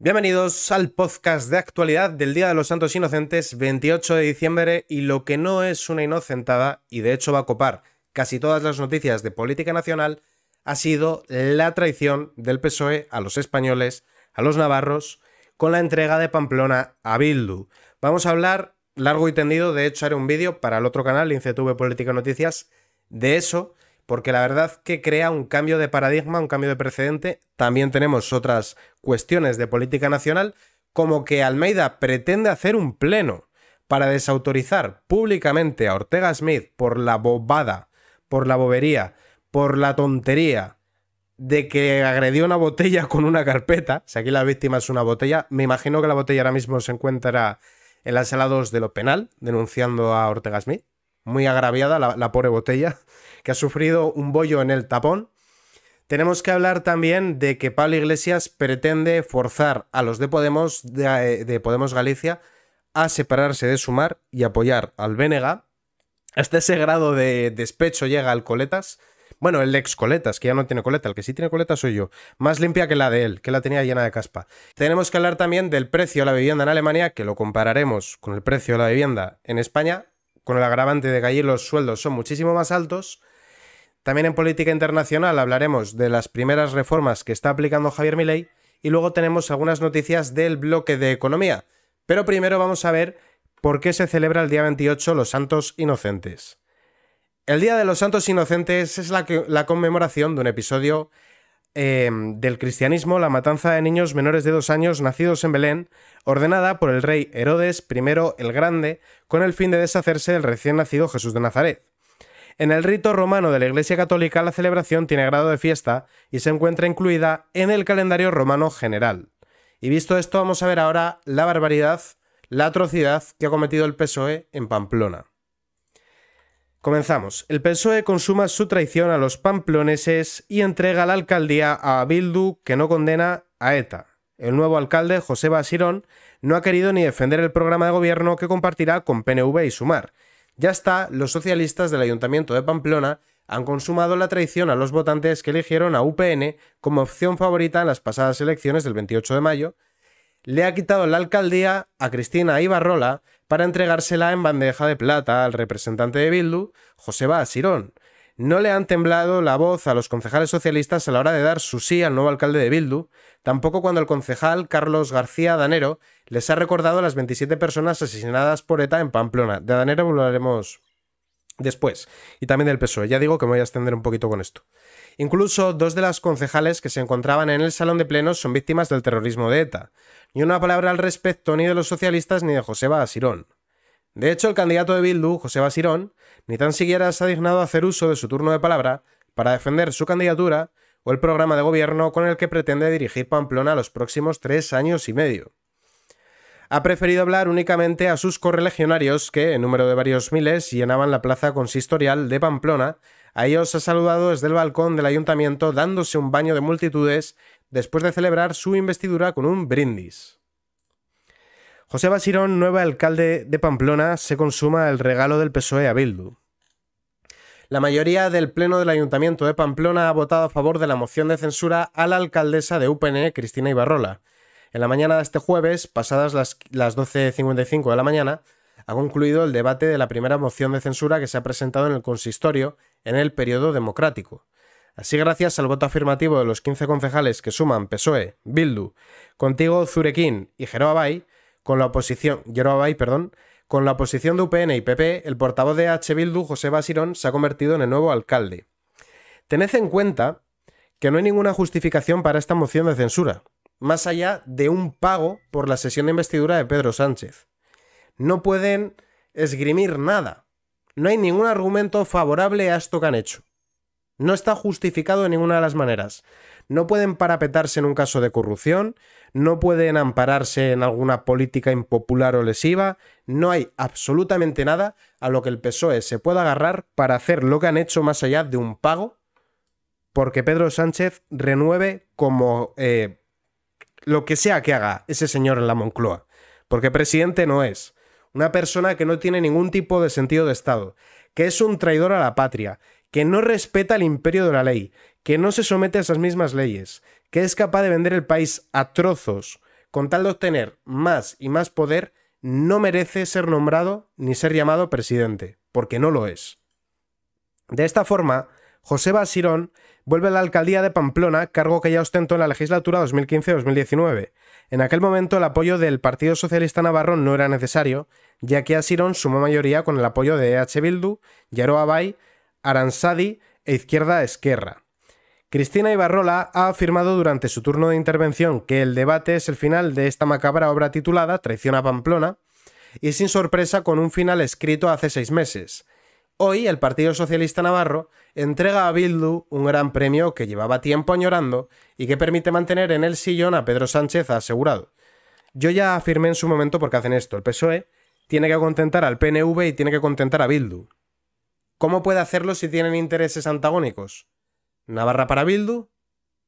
Bienvenidos al podcast de actualidad del Día de los Santos Inocentes, 28 de diciembre, y lo que no es una inocentada, y de hecho va a copar casi todas las noticias de política nacional, ha sido la traición del PSOE a los españoles, a los navarros, con la entrega de Pamplona a Bildu. Vamos a hablar largo y tendido, de hecho haré un vídeo para el otro canal, Incetuve Política Noticias, de eso, porque la verdad que crea un cambio de paradigma, un cambio de precedente. También tenemos otras cuestiones de política nacional, como que Almeida pretende hacer un pleno para desautorizar públicamente a Ortega Smith por la bobada, por la bobería, por la tontería de que agredió una botella con una carpeta. Si aquí la víctima es una botella, me imagino que la botella ahora mismo se encuentra en las sala de lo penal, denunciando a Ortega Smith. Muy agraviada la pobre botella que ha sufrido un bollo en el tapón. Tenemos que hablar también de que Pablo Iglesias pretende forzar a los de Podemos, de, eh, Podemos Galicia, a separarse de Sumar y apoyar al Vénega. Hasta ese grado de despecho llega al Coletas. Bueno, el ex Coletas, que ya no tiene coleta, el que sí tiene coleta soy yo. Más limpia que la de él, que la tenía llena de caspa. Tenemos que hablar también del precio de la vivienda en Alemania, que lo compararemos con el precio de la vivienda en España, con el agravante de que allí los sueldos son muchísimo más altos. También en política internacional hablaremos de las primeras reformas que está aplicando Javier Milei y luego tenemos algunas noticias del bloque de economía. Pero primero vamos a ver por qué se celebra el día 28 los Santos Inocentes. El Día de los Santos Inocentes es la, conmemoración de un episodio eh, del cristianismo, la matanza de niños menores de dos años nacidos en Belén, ordenada por el rey Herodes I el Grande, con el fin de deshacerse del recién nacido Jesús de Nazaret. En el rito romano de la Iglesia Católica la celebración tiene grado de fiesta y se encuentra incluida en el calendario romano general. Y visto esto vamos a ver ahora la barbaridad, la atrocidad que ha cometido el PSOE en Pamplona. Comenzamos. El PSOE consuma su traición a los pamploneses y entrega la alcaldía a Bildu que no condena a ETA. El nuevo alcalde, José Basirón, no ha querido ni defender el programa de gobierno que compartirá con PNV y Sumar, ya está, los socialistas del Ayuntamiento de Pamplona han consumado la traición a los votantes que eligieron a UPN como opción favorita en las pasadas elecciones del 28 de mayo. Le ha quitado la alcaldía a Cristina Ibarrola para entregársela en bandeja de plata al representante de Bildu, Joseba Asirón, no le han temblado la voz a los concejales socialistas a la hora de dar su sí al nuevo alcalde de Bildu, tampoco cuando el concejal Carlos García Danero les ha recordado las 27 personas asesinadas por ETA en Pamplona. De Danero hablaremos después, y también del PSOE. Ya digo que me voy a extender un poquito con esto. Incluso dos de las concejales que se encontraban en el salón de plenos son víctimas del terrorismo de ETA. Ni una palabra al respecto ni de los socialistas ni de Joseba Asirón. De hecho, el candidato de Bildu, José Basirón, ni tan siquiera se ha dignado a hacer uso de su turno de palabra para defender su candidatura o el programa de gobierno con el que pretende dirigir Pamplona los próximos tres años y medio. Ha preferido hablar únicamente a sus correligionarios que, en número de varios miles, llenaban la plaza consistorial de Pamplona. A ellos ha saludado desde el balcón del ayuntamiento dándose un baño de multitudes después de celebrar su investidura con un brindis. José Basirón, nuevo alcalde de Pamplona, se consuma el regalo del PSOE a Bildu. La mayoría del Pleno del Ayuntamiento de Pamplona ha votado a favor de la moción de censura a la alcaldesa de UPN, Cristina Ibarrola. En la mañana de este jueves, pasadas las, las 12.55 de la mañana, ha concluido el debate de la primera moción de censura que se ha presentado en el consistorio en el periodo democrático. Así, gracias al voto afirmativo de los 15 concejales que suman PSOE, Bildu, Contigo Zurequín y Jeroa con la oposición, perdón, con la oposición de UPN y PP, el portavoz de H. Bildu, José Basirón, se ha convertido en el nuevo alcalde. Tened en cuenta que no hay ninguna justificación para esta moción de censura, más allá de un pago por la sesión de investidura de Pedro Sánchez. No pueden esgrimir nada. No hay ningún argumento favorable a esto que han hecho. No está justificado de ninguna de las maneras. No pueden parapetarse en un caso de corrupción, no pueden ampararse en alguna política impopular o lesiva, no hay absolutamente nada a lo que el PSOE se pueda agarrar para hacer lo que han hecho más allá de un pago, porque Pedro Sánchez renueve como eh, lo que sea que haga ese señor en la Moncloa, porque presidente no es, una persona que no tiene ningún tipo de sentido de Estado, que es un traidor a la patria, que no respeta el imperio de la ley, que no se somete a esas mismas leyes, que es capaz de vender el país a trozos con tal de obtener más y más poder, no merece ser nombrado ni ser llamado presidente, porque no lo es. De esta forma, José Basirón vuelve a la alcaldía de Pamplona, cargo que ya ostentó en la legislatura 2015-2019. En aquel momento el apoyo del Partido Socialista Navarro no era necesario, ya que Asirón sumó mayoría con el apoyo de EH Bildu, Yaro Abay, Aransadi e Izquierda Esquerra. Cristina Ibarrola ha afirmado durante su turno de intervención que el debate es el final de esta macabra obra titulada Traición a Pamplona, y sin sorpresa con un final escrito hace seis meses. Hoy el Partido Socialista Navarro entrega a Bildu un gran premio que llevaba tiempo añorando y que permite mantener en el sillón a Pedro Sánchez asegurado. Yo ya afirmé en su momento por qué hacen esto. El PSOE tiene que contentar al PNV y tiene que contentar a Bildu. ¿Cómo puede hacerlo si tienen intereses antagónicos? Navarra para Bildu,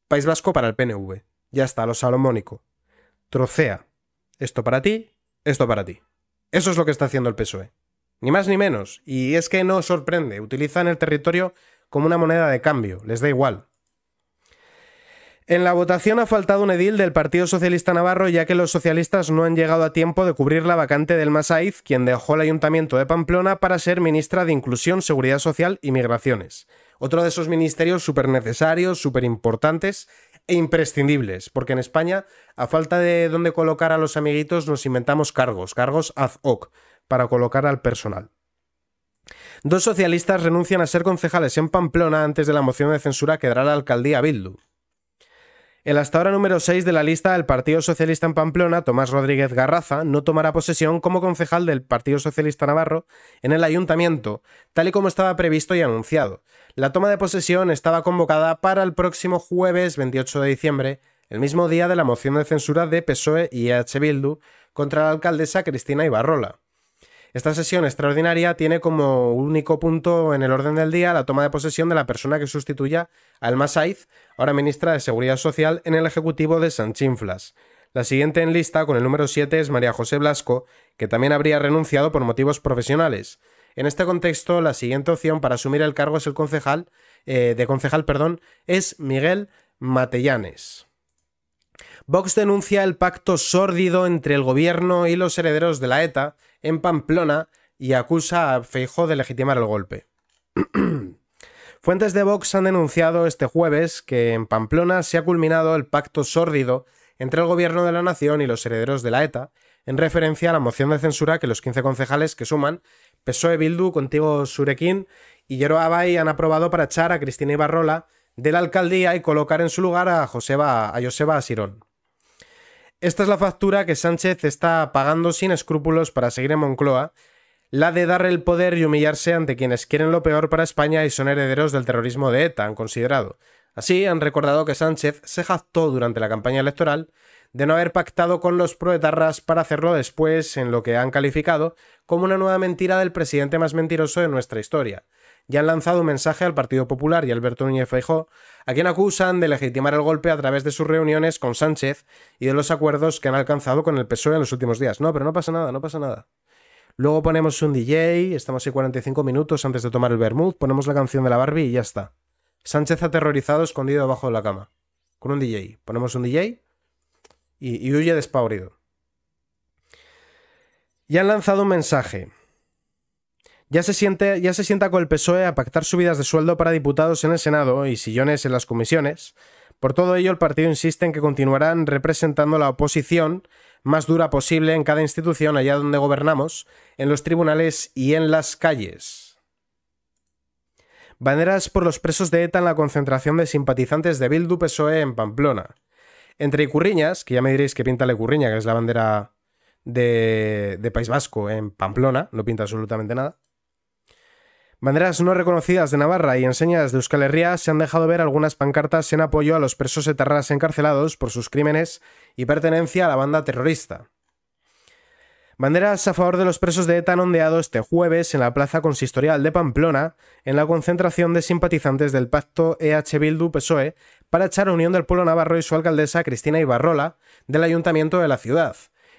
País Vasco para el PNV. Ya está, lo salomónico. Trocea. Esto para ti, esto para ti. Eso es lo que está haciendo el PSOE. Ni más ni menos. Y es que no sorprende. Utilizan el territorio como una moneda de cambio. Les da igual. En la votación ha faltado un edil del Partido Socialista Navarro, ya que los socialistas no han llegado a tiempo de cubrir la vacante del Masaiz, quien dejó el ayuntamiento de Pamplona para ser ministra de Inclusión, Seguridad Social y Migraciones. Otro de esos ministerios súper necesarios, súper importantes e imprescindibles, porque en España, a falta de dónde colocar a los amiguitos, nos inventamos cargos, cargos ad hoc, para colocar al personal. Dos socialistas renuncian a ser concejales en Pamplona antes de la moción de censura que dará la alcaldía Bildu. El hasta ahora número 6 de la lista del Partido Socialista en Pamplona, Tomás Rodríguez Garraza, no tomará posesión como concejal del Partido Socialista Navarro en el ayuntamiento, tal y como estaba previsto y anunciado. La toma de posesión estaba convocada para el próximo jueves 28 de diciembre, el mismo día de la moción de censura de PSOE y EH Bildu contra la alcaldesa Cristina Ibarrola. Esta sesión extraordinaria tiene como único punto en el orden del día la toma de posesión de la persona que sustituya a Alma Saiz, ahora ministra de Seguridad Social en el Ejecutivo de Sanchinflas. La siguiente en lista, con el número 7, es María José Blasco, que también habría renunciado por motivos profesionales. En este contexto, la siguiente opción para asumir el cargo es el concejal, eh, de concejal, perdón, es Miguel Matellanes. Vox denuncia el pacto sórdido entre el gobierno y los herederos de la ETA en Pamplona y acusa a Feijo de legitimar el golpe. Fuentes de Vox han denunciado este jueves que en Pamplona se ha culminado el pacto sórdido entre el gobierno de la nación y los herederos de la ETA, en referencia a la moción de censura que los 15 concejales que suman PSOE Bildu, contigo Surequín y Yero Abay han aprobado para echar a Cristina Ibarrola de la alcaldía y colocar en su lugar a, Joseba, a Joseba Asirón. Esta es la factura que Sánchez está pagando sin escrúpulos para seguir en Moncloa, la de dar el poder y humillarse ante quienes quieren lo peor para España y son herederos del terrorismo de ETA, han considerado. Así han recordado que Sánchez se jactó durante la campaña electoral de no haber pactado con los proetarras para hacerlo después en lo que han calificado como una nueva mentira del presidente más mentiroso de nuestra historia. Ya han lanzado un mensaje al Partido Popular y Alberto Núñez Feijó, a quien acusan de legitimar el golpe a través de sus reuniones con Sánchez y de los acuerdos que han alcanzado con el PSOE en los últimos días. No, pero no pasa nada, no pasa nada. Luego ponemos un DJ, estamos ahí 45 minutos antes de tomar el vermouth, ponemos la canción de la Barbie y ya está. Sánchez aterrorizado escondido debajo de la cama. Con un DJ. Ponemos un DJ y, y huye despavorido. Ya han lanzado un mensaje. Ya se, siente, ya se sienta con el PSOE a pactar subidas de sueldo para diputados en el Senado y sillones en las comisiones. Por todo ello, el partido insiste en que continuarán representando la oposición más dura posible en cada institución allá donde gobernamos, en los tribunales y en las calles. Banderas por los presos de ETA en la concentración de simpatizantes de Bildu PSOE en Pamplona. Entre Icurriñas, que ya me diréis que pinta la Icurriña, que es la bandera de, País Vasco en Pamplona, no pinta absolutamente nada. Banderas no reconocidas de Navarra y enseñas de Euskal Herria se han dejado ver algunas pancartas en apoyo a los presos etarras encarcelados por sus crímenes y pertenencia a la banda terrorista. Banderas a favor de los presos de ETA han ondeado este jueves en la plaza consistorial de Pamplona, en la concentración de simpatizantes del pacto EH Bildu-PSOE para echar unión del pueblo navarro y su alcaldesa Cristina Ibarrola del ayuntamiento de la ciudad,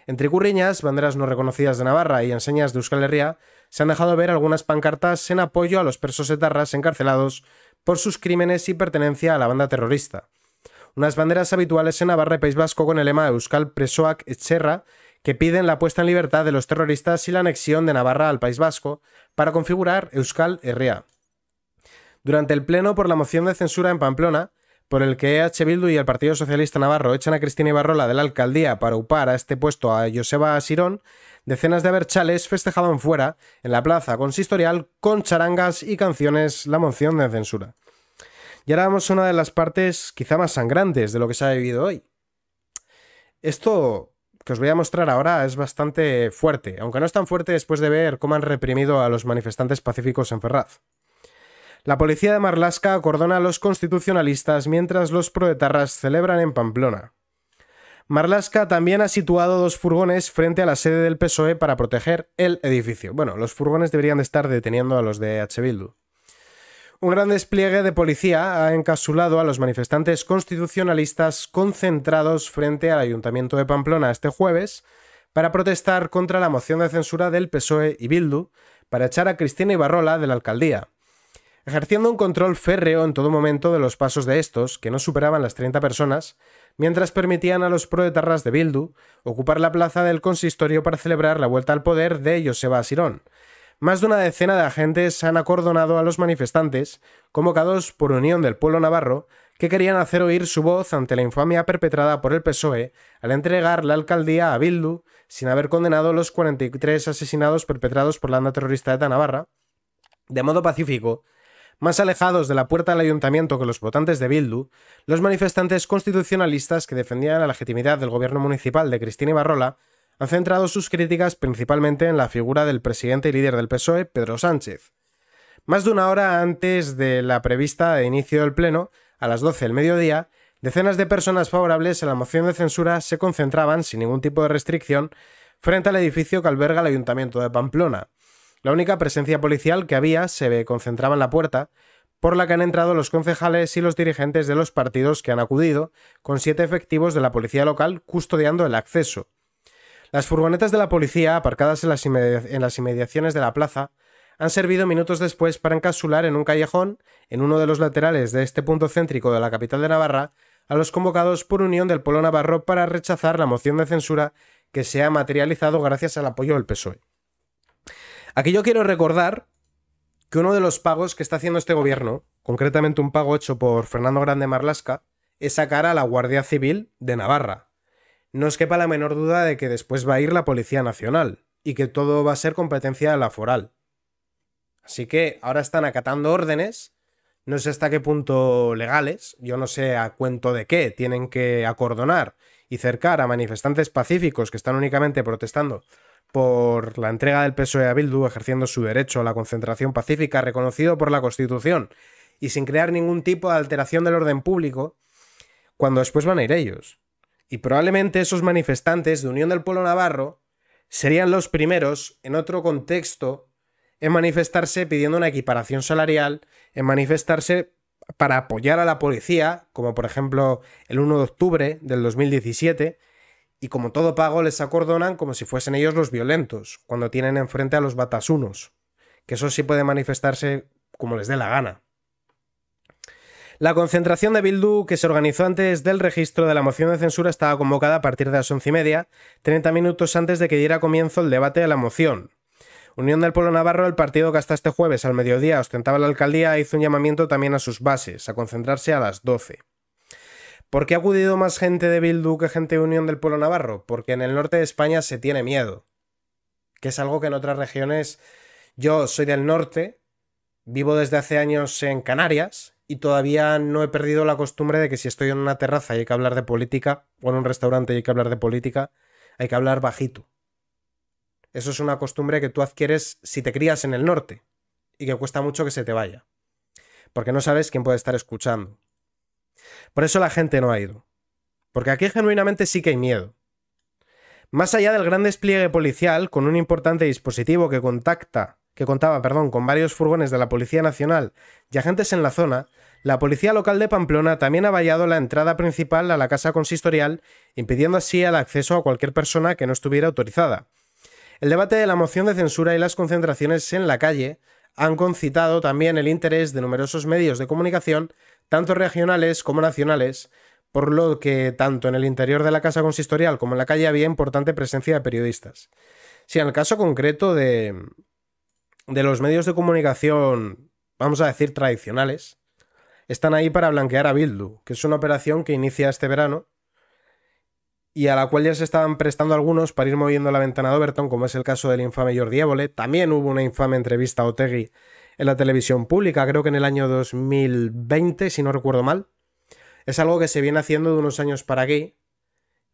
entre curriñas, banderas no reconocidas de Navarra y enseñas de Euskal Herria, se han dejado ver algunas pancartas en apoyo a los presos etarras encarcelados por sus crímenes y pertenencia a la banda terrorista. Unas banderas habituales en Navarra y País Vasco con el lema Euskal Presoak Etxerra, que piden la puesta en libertad de los terroristas y la anexión de Navarra al País Vasco para configurar Euskal Herria. Durante el pleno por la moción de censura en Pamplona, por el que EH Bildu y el Partido Socialista Navarro echan a Cristina Ibarrola de la alcaldía para upar a este puesto a Joseba Sirón, decenas de festejado festejaban fuera, en la plaza consistorial, con charangas y canciones la moción de censura. Y ahora vamos a una de las partes quizá más sangrantes de lo que se ha vivido hoy. Esto que os voy a mostrar ahora es bastante fuerte, aunque no es tan fuerte después de ver cómo han reprimido a los manifestantes pacíficos en Ferraz. La policía de Marlasca acordona a los constitucionalistas mientras los proetarras celebran en Pamplona. Marlasca también ha situado dos furgones frente a la sede del PSOE para proteger el edificio. Bueno, los furgones deberían de estar deteniendo a los de H. Bildu. Un gran despliegue de policía ha encasulado a los manifestantes constitucionalistas concentrados frente al Ayuntamiento de Pamplona este jueves para protestar contra la moción de censura del PSOE y Bildu para echar a Cristina Ibarrola de la alcaldía ejerciendo un control férreo en todo momento de los pasos de estos, que no superaban las 30 personas, mientras permitían a los proetarras de Bildu ocupar la plaza del consistorio para celebrar la vuelta al poder de Joseba Asirón. Más de una decena de agentes han acordonado a los manifestantes, convocados por Unión del Pueblo Navarro, que querían hacer oír su voz ante la infamia perpetrada por el PSOE al entregar la alcaldía a Bildu sin haber condenado los 43 asesinados perpetrados por la banda terrorista de Navarra, de modo pacífico, más alejados de la puerta del ayuntamiento que los votantes de Bildu, los manifestantes constitucionalistas que defendían la legitimidad del gobierno municipal de Cristina Ibarrola han centrado sus críticas principalmente en la figura del presidente y líder del PSOE, Pedro Sánchez. Más de una hora antes de la prevista de inicio del pleno, a las 12 del mediodía, decenas de personas favorables a la moción de censura se concentraban sin ningún tipo de restricción frente al edificio que alberga el Ayuntamiento de Pamplona. La única presencia policial que había se concentraba en la puerta, por la que han entrado los concejales y los dirigentes de los partidos que han acudido, con siete efectivos de la policía local custodiando el acceso. Las furgonetas de la policía, aparcadas en las, inmediaciones de la plaza, han servido minutos después para encasular en un callejón, en uno de los laterales de este punto céntrico de la capital de Navarra, a los convocados por Unión del Polo Navarro para rechazar la moción de censura que se ha materializado gracias al apoyo del PSOE. Aquí yo quiero recordar que uno de los pagos que está haciendo este gobierno, concretamente un pago hecho por Fernando Grande Marlasca, es sacar a la Guardia Civil de Navarra. No os quepa la menor duda de que después va a ir la Policía Nacional y que todo va a ser competencia de la foral. Así que ahora están acatando órdenes, no sé hasta qué punto legales, yo no sé a cuento de qué, tienen que acordonar y cercar a manifestantes pacíficos que están únicamente protestando por la entrega del peso de Bildu ejerciendo su derecho a la concentración pacífica reconocido por la Constitución y sin crear ningún tipo de alteración del orden público, cuando después van a ir ellos. Y probablemente esos manifestantes de Unión del Pueblo Navarro serían los primeros, en otro contexto, en manifestarse pidiendo una equiparación salarial, en manifestarse para apoyar a la policía, como por ejemplo el 1 de octubre del 2017, y como todo pago les acordonan como si fuesen ellos los violentos, cuando tienen enfrente a los batasunos, que eso sí puede manifestarse como les dé la gana. La concentración de Bildu que se organizó antes del registro de la moción de censura estaba convocada a partir de las once y media, treinta minutos antes de que diera comienzo el debate de la moción. Unión del Pueblo Navarro, el partido que hasta este jueves al mediodía ostentaba la alcaldía, hizo un llamamiento también a sus bases, a concentrarse a las doce. ¿Por qué ha acudido más gente de Bildu que gente de Unión del Pueblo Navarro? Porque en el norte de España se tiene miedo. Que es algo que en otras regiones. Yo soy del norte, vivo desde hace años en Canarias y todavía no he perdido la costumbre de que si estoy en una terraza y hay que hablar de política, o en un restaurante y hay que hablar de política, hay que hablar bajito. Eso es una costumbre que tú adquieres si te crías en el norte y que cuesta mucho que se te vaya. Porque no sabes quién puede estar escuchando. Por eso la gente no ha ido. Porque aquí genuinamente sí que hay miedo. Más allá del gran despliegue policial, con un importante dispositivo que contacta, que contaba, perdón, con varios furgones de la Policía Nacional y agentes en la zona, la policía local de Pamplona también ha vallado la entrada principal a la casa consistorial, impidiendo así el acceso a cualquier persona que no estuviera autorizada. El debate de la moción de censura y las concentraciones en la calle han concitado también el interés de numerosos medios de comunicación tanto regionales como nacionales, por lo que tanto en el interior de la casa consistorial como en la calle había importante presencia de periodistas. Si en el caso concreto de, de los medios de comunicación, vamos a decir tradicionales, están ahí para blanquear a Bildu, que es una operación que inicia este verano y a la cual ya se estaban prestando algunos para ir moviendo la ventana de Overton, como es el caso del infame Jordi Évole. También hubo una infame entrevista a Otegui en la televisión pública, creo que en el año 2020, si no recuerdo mal. Es algo que se viene haciendo de unos años para aquí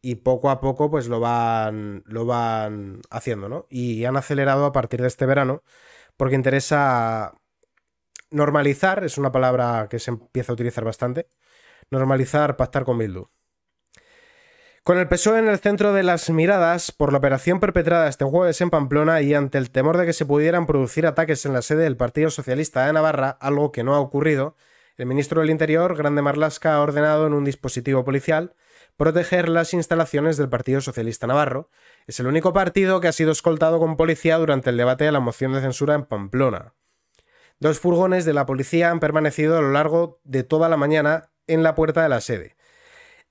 y poco a poco pues lo van, lo van haciendo, ¿no? Y han acelerado a partir de este verano porque interesa normalizar, es una palabra que se empieza a utilizar bastante, normalizar pactar con Bildu. Con el PSOE en el centro de las miradas por la operación perpetrada este jueves en Pamplona y ante el temor de que se pudieran producir ataques en la sede del Partido Socialista de Navarra, algo que no ha ocurrido, el ministro del Interior, Grande Marlasca, ha ordenado en un dispositivo policial proteger las instalaciones del Partido Socialista Navarro. Es el único partido que ha sido escoltado con policía durante el debate de la moción de censura en Pamplona. Dos furgones de la policía han permanecido a lo largo de toda la mañana en la puerta de la sede.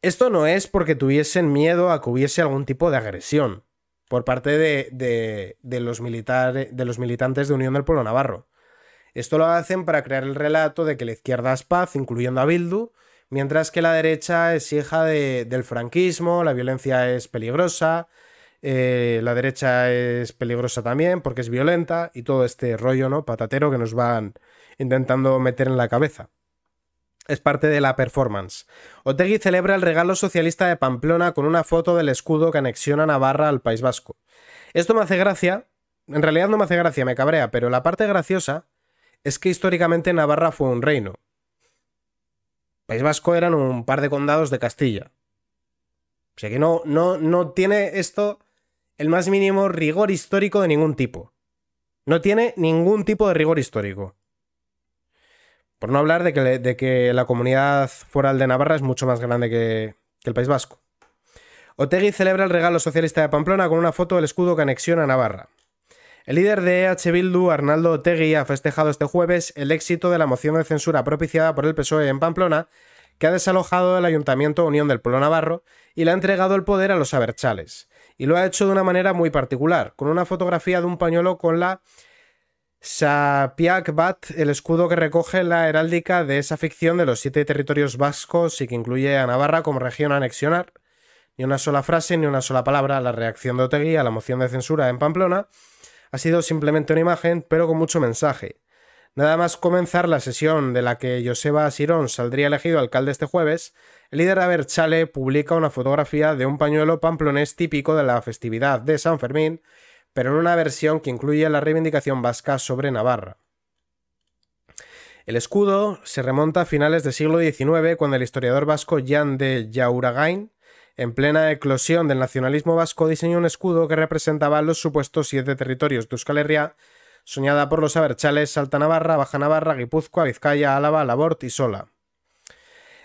Esto no es porque tuviesen miedo a que hubiese algún tipo de agresión por parte de, los, militares, de los militantes de Unión del Pueblo Navarro. Esto lo hacen para crear el relato de que la izquierda es paz, incluyendo a Bildu, mientras que la derecha es hija del franquismo, la violencia es peligrosa, eh, la derecha es peligrosa también porque es violenta y todo este rollo, ¿no? Patatero que nos van intentando meter en la cabeza es parte de la performance. Otegi celebra el regalo socialista de Pamplona con una foto del escudo que anexiona Navarra al País Vasco. Esto me hace gracia, en realidad no me hace gracia, me cabrea, pero la parte graciosa es que históricamente Navarra fue un reino. País Vasco eran un par de condados de Castilla. O sea que no, no, no tiene esto el más mínimo rigor histórico de ningún tipo. No tiene ningún tipo de rigor histórico. Por no hablar de que, la comunidad foral de Navarra es mucho más grande que, el País Vasco. Otegui celebra el regalo socialista de Pamplona con una foto del escudo que anexiona Navarra. El líder de EH Bildu, Arnaldo Otegui, ha festejado este jueves el éxito de la moción de censura propiciada por el PSOE en Pamplona, que ha desalojado el Ayuntamiento Unión del Pueblo Navarro y le ha entregado el poder a los Aberchales. Y lo ha hecho de una manera muy particular, con una fotografía de un pañuelo con la Sapiac Bat, el escudo que recoge la heráldica de esa ficción de los siete territorios vascos y que incluye a Navarra como región a anexionar. Ni una sola frase, ni una sola palabra, la reacción de Otegui a la moción de censura en Pamplona ha sido simplemente una imagen, pero con mucho mensaje. Nada más comenzar la sesión de la que Joseba Sirón saldría elegido alcalde este jueves, el líder Aberchale publica una fotografía de un pañuelo pamplonés típico de la festividad de San Fermín pero en una versión que incluye la reivindicación vasca sobre Navarra. El escudo se remonta a finales del siglo XIX, cuando el historiador vasco Jan de Yauragain, en plena eclosión del nacionalismo vasco, diseñó un escudo que representaba los supuestos siete territorios de Euskal Herria, soñada por los Aberchales, Alta Navarra, Baja Navarra, Guipúzcoa, Vizcaya, Álava, Labort y Sola.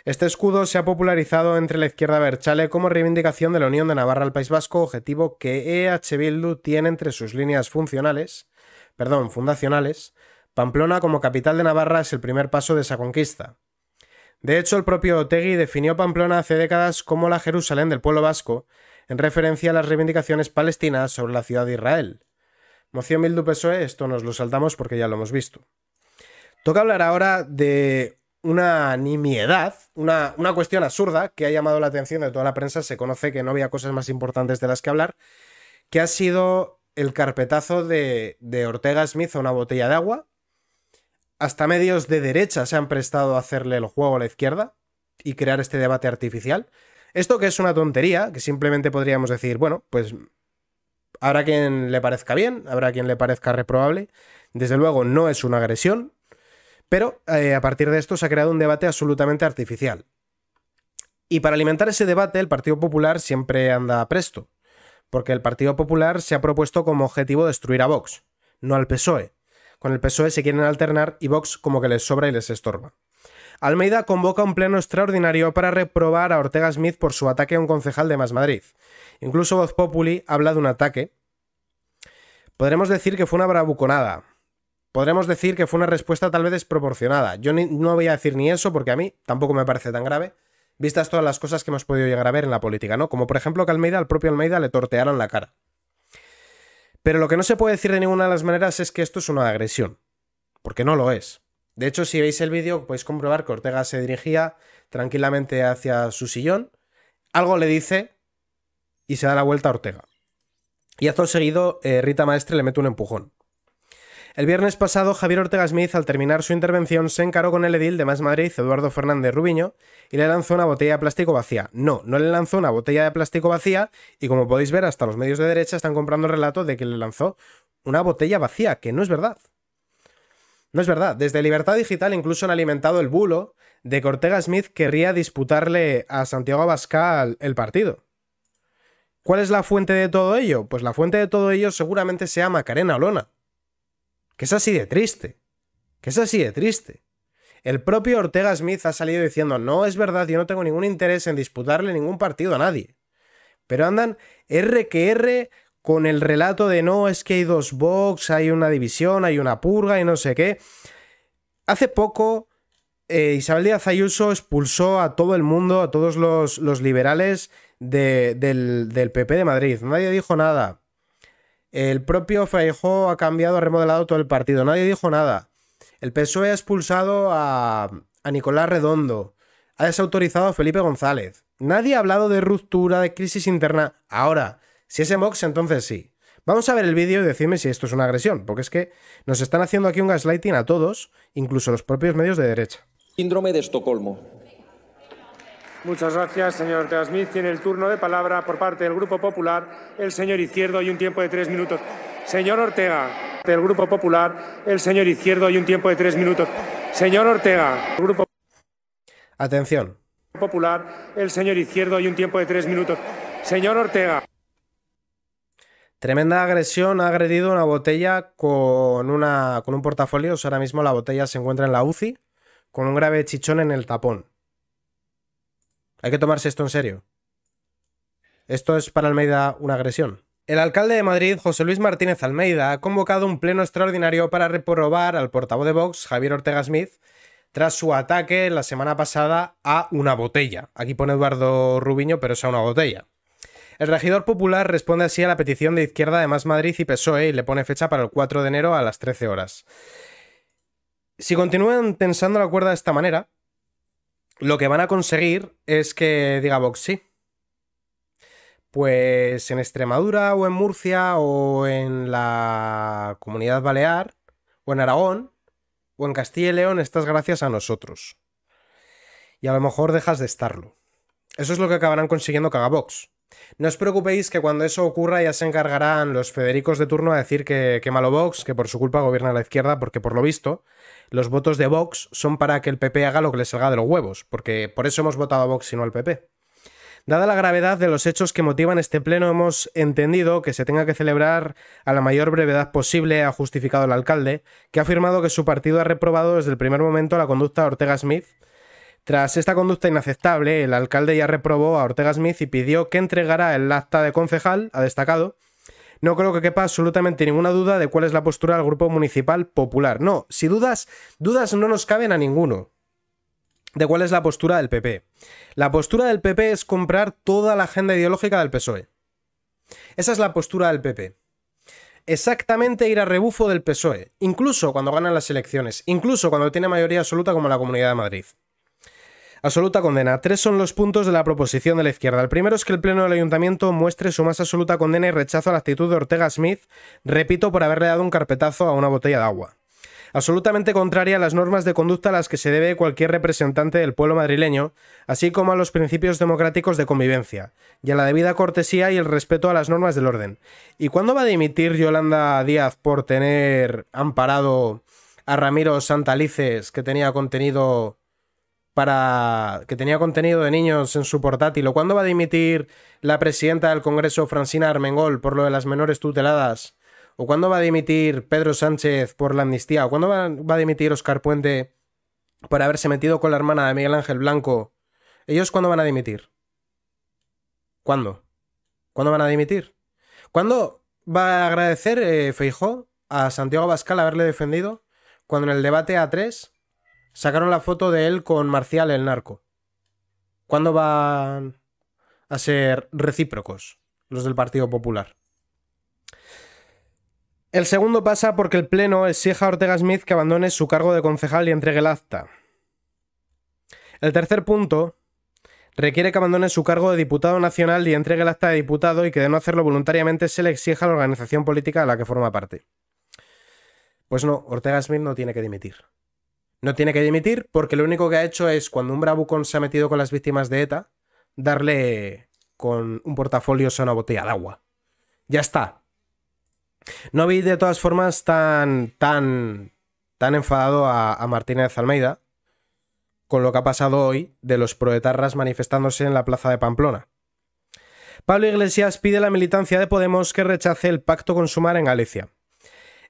Este escudo se ha popularizado entre la izquierda berchale como reivindicación de la Unión de Navarra al País Vasco, objetivo que EH Bildu tiene entre sus líneas funcionales, perdón, fundacionales. Pamplona como capital de Navarra es el primer paso de esa conquista. De hecho, el propio Otegui definió Pamplona hace décadas como la Jerusalén del pueblo vasco, en referencia a las reivindicaciones palestinas sobre la ciudad de Israel. Moción Bildu PSOE, esto nos lo saltamos porque ya lo hemos visto. Toca hablar ahora de una nimiedad, una, cuestión absurda que ha llamado la atención de toda la prensa. Se conoce que no había cosas más importantes de las que hablar, que ha sido el carpetazo de, de Ortega Smith a una botella de agua. Hasta medios de derecha se han prestado a hacerle el juego a la izquierda y crear este debate artificial. Esto que es una tontería, que simplemente podríamos decir, bueno, pues habrá quien le parezca bien, habrá quien le parezca reprobable. Desde luego no es una agresión, pero eh, a partir de esto se ha creado un debate absolutamente artificial. Y para alimentar ese debate, el Partido Popular siempre anda presto, porque el Partido Popular se ha propuesto como objetivo destruir a Vox, no al PSOE. Con el PSOE se quieren alternar y Vox como que les sobra y les estorba. Almeida convoca un pleno extraordinario para reprobar a Ortega Smith por su ataque a un concejal de Más Madrid. Incluso Voz Populi habla de un ataque. Podremos decir que fue una bravuconada, Podremos decir que fue una respuesta tal vez desproporcionada. Yo no voy a decir ni eso porque a mí tampoco me parece tan grave, vistas todas las cosas que hemos podido llegar a ver en la política, ¿no? Como por ejemplo que Almeida, al propio Almeida, le tortearon la cara. Pero lo que no se puede decir de ninguna de las maneras es que esto es una agresión, porque no lo es. De hecho, si veis el vídeo, podéis comprobar que Ortega se dirigía tranquilamente hacia su sillón, algo le dice y se da la vuelta a Ortega. Y todo seguido, eh, Rita Maestre le mete un empujón. El viernes pasado, Javier Ortega Smith, al terminar su intervención, se encaró con el edil de Más Madrid, Eduardo Fernández Rubiño, y le lanzó una botella de plástico vacía. No, no le lanzó una botella de plástico vacía, y como podéis ver, hasta los medios de derecha están comprando relato de que le lanzó una botella vacía, que no es verdad. No es verdad. Desde Libertad Digital incluso han alimentado el bulo de que Ortega Smith querría disputarle a Santiago Abascal el partido. ¿Cuál es la fuente de todo ello? Pues la fuente de todo ello seguramente sea Macarena Olona. Que es así de triste. Que es así de triste. El propio Ortega Smith ha salido diciendo, no es verdad, yo no tengo ningún interés en disputarle ningún partido a nadie. Pero andan R que R con el relato de no, es que hay dos box, hay una división, hay una purga y no sé qué. Hace poco, eh, Isabel Díaz Ayuso expulsó a todo el mundo, a todos los, liberales del PP de Madrid. Nadie dijo nada. El propio Feijó ha cambiado, ha remodelado todo el partido. Nadie dijo nada. El PSOE ha expulsado a, Nicolás Redondo. Ha desautorizado a Felipe González. Nadie ha hablado de ruptura, de crisis interna. Ahora, si es Mox, entonces sí. Vamos a ver el vídeo y decirme si esto es una agresión, porque es que nos están haciendo aquí un gaslighting a todos, incluso los propios medios de derecha. Síndrome de Estocolmo. Muchas gracias, señor Smith. Tiene el turno de palabra por parte del Grupo Popular el señor Izquierdo y un tiempo de tres minutos. Señor Ortega, del Grupo Popular, el señor Izquierdo y un tiempo de tres minutos. Señor Ortega, Grupo Atención. Popular, el señor Izquierdo y un tiempo de tres minutos. Señor Ortega. Tremenda agresión, ha agredido una botella con, una, con un portafolio. ahora mismo la botella se encuentra en la UCI con un grave chichón en el tapón. Hay que tomarse esto en serio. Esto es para Almeida una agresión. El alcalde de Madrid, José Luis Martínez Almeida, ha convocado un pleno extraordinario para reprobar al portavoz de Vox, Javier Ortega Smith, tras su ataque la semana pasada a una botella. Aquí pone Eduardo Rubiño, pero es a una botella. El regidor popular responde así a la petición de Izquierda de Más Madrid y PSOE y le pone fecha para el 4 de enero a las 13 horas. Si continúan tensando la cuerda de esta manera, lo que van a conseguir es que diga Vox sí. Pues en Extremadura o en Murcia o en la comunidad balear o en Aragón o en Castilla y León estás gracias a nosotros. Y a lo mejor dejas de estarlo. Eso es lo que acabarán consiguiendo que Vox. No os preocupéis que cuando eso ocurra ya se encargarán los Federicos de turno a decir que, que malo Vox, que por su culpa gobierna la izquierda, porque por lo visto los votos de Vox son para que el PP haga lo que le salga de los huevos, porque por eso hemos votado a Vox y no al PP. Dada la gravedad de los hechos que motivan este pleno, hemos entendido que se tenga que celebrar a la mayor brevedad posible, ha justificado el alcalde, que ha afirmado que su partido ha reprobado desde el primer momento la conducta de Ortega Smith. Tras esta conducta inaceptable, el alcalde ya reprobó a Ortega Smith y pidió que entregara el acta de concejal, ha destacado, no creo que quepa absolutamente ninguna duda de cuál es la postura del Grupo Municipal Popular. No, si dudas, dudas no nos caben a ninguno de cuál es la postura del PP. La postura del PP es comprar toda la agenda ideológica del PSOE. Esa es la postura del PP. Exactamente ir a rebufo del PSOE, incluso cuando ganan las elecciones, incluso cuando tiene mayoría absoluta como la Comunidad de Madrid. Absoluta condena. Tres son los puntos de la proposición de la izquierda. El primero es que el Pleno del Ayuntamiento muestre su más absoluta condena y rechazo a la actitud de Ortega Smith, repito, por haberle dado un carpetazo a una botella de agua absolutamente contraria a las normas de conducta a las que se debe cualquier representante del pueblo madrileño, así como a los principios democráticos de convivencia, y a la debida cortesía y el respeto a las normas del orden. ¿Y cuándo va a dimitir Yolanda Díaz por tener amparado a Ramiro Santalices, que tenía contenido para que tenía contenido de niños en su portátil? ¿O cuándo va a dimitir la presidenta del Congreso, Francina Armengol, por lo de las menores tuteladas? ¿O cuándo va a dimitir Pedro Sánchez por la amnistía? ¿O cuándo va, a dimitir Oscar Puente por haberse metido con la hermana de Miguel Ángel Blanco? ¿Ellos cuándo van a dimitir? ¿Cuándo? ¿Cuándo van a dimitir? ¿Cuándo va a agradecer eh, Feijó a Santiago Bascal haberle defendido? Cuando en el debate A3 Sacaron la foto de él con Marcial el narco. ¿Cuándo van a ser recíprocos los del Partido Popular? El segundo pasa porque el Pleno exige a Ortega Smith que abandone su cargo de concejal y entregue el acta. El tercer punto requiere que abandone su cargo de diputado nacional y entregue el acta de diputado y que de no hacerlo voluntariamente se le exija a la organización política a la que forma parte. Pues no, Ortega Smith no tiene que dimitir. No tiene que dimitir porque lo único que ha hecho es, cuando un bravucón se ha metido con las víctimas de ETA, darle con un portafolio o una botella de agua. Ya está. No vi de todas formas tan, tan, tan enfadado a, a Martínez Almeida con lo que ha pasado hoy de los proetarras manifestándose en la plaza de Pamplona. Pablo Iglesias pide a la militancia de Podemos que rechace el pacto con Sumar en Galicia.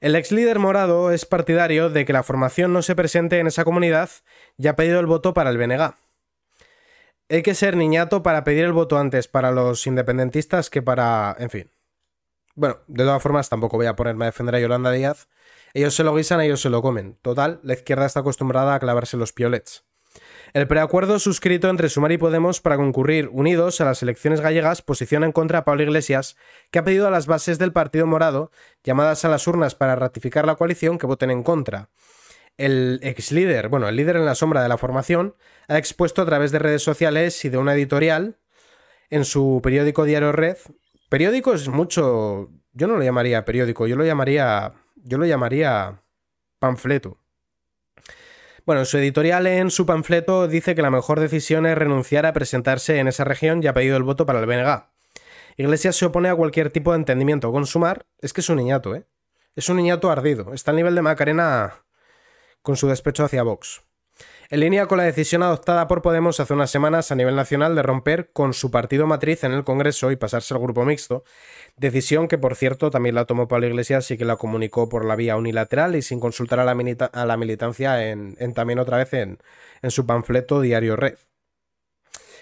El ex líder morado es partidario de que la formación no se presente en esa comunidad y ha pedido el voto para el BNG. Hay que ser niñato para pedir el voto antes para los independentistas que para... en fin. Bueno, de todas formas tampoco voy a ponerme a defender a Yolanda Díaz. Ellos se lo guisan, ellos se lo comen. Total, la izquierda está acostumbrada a clavarse los piolets. El preacuerdo suscrito entre Sumar y Podemos para concurrir unidos a las elecciones gallegas posiciona en contra a Pablo Iglesias, que ha pedido a las bases del Partido Morado, llamadas a las urnas para ratificar la coalición, que voten en contra. El ex líder, bueno, el líder en la sombra de la formación, ha expuesto a través de redes sociales y de una editorial en su periódico Diario Red. Periódico es mucho. Yo no lo llamaría periódico, yo lo llamaría. Yo lo llamaría panfleto. Bueno, su editorial en su panfleto dice que la mejor decisión es renunciar a presentarse en esa región y ha pedido el voto para el BNG. Iglesias se opone a cualquier tipo de entendimiento con Sumar. Es que es un niñato, ¿eh? Es un niñato ardido. Está al nivel de Macarena con su despecho hacia Vox en línea con la decisión adoptada por Podemos hace unas semanas a nivel nacional de romper con su partido matriz en el Congreso y pasarse al grupo mixto, decisión que por cierto también la tomó Pablo Iglesias y que la comunicó por la vía unilateral y sin consultar a la, militancia en, también otra vez en, su panfleto Diario Red.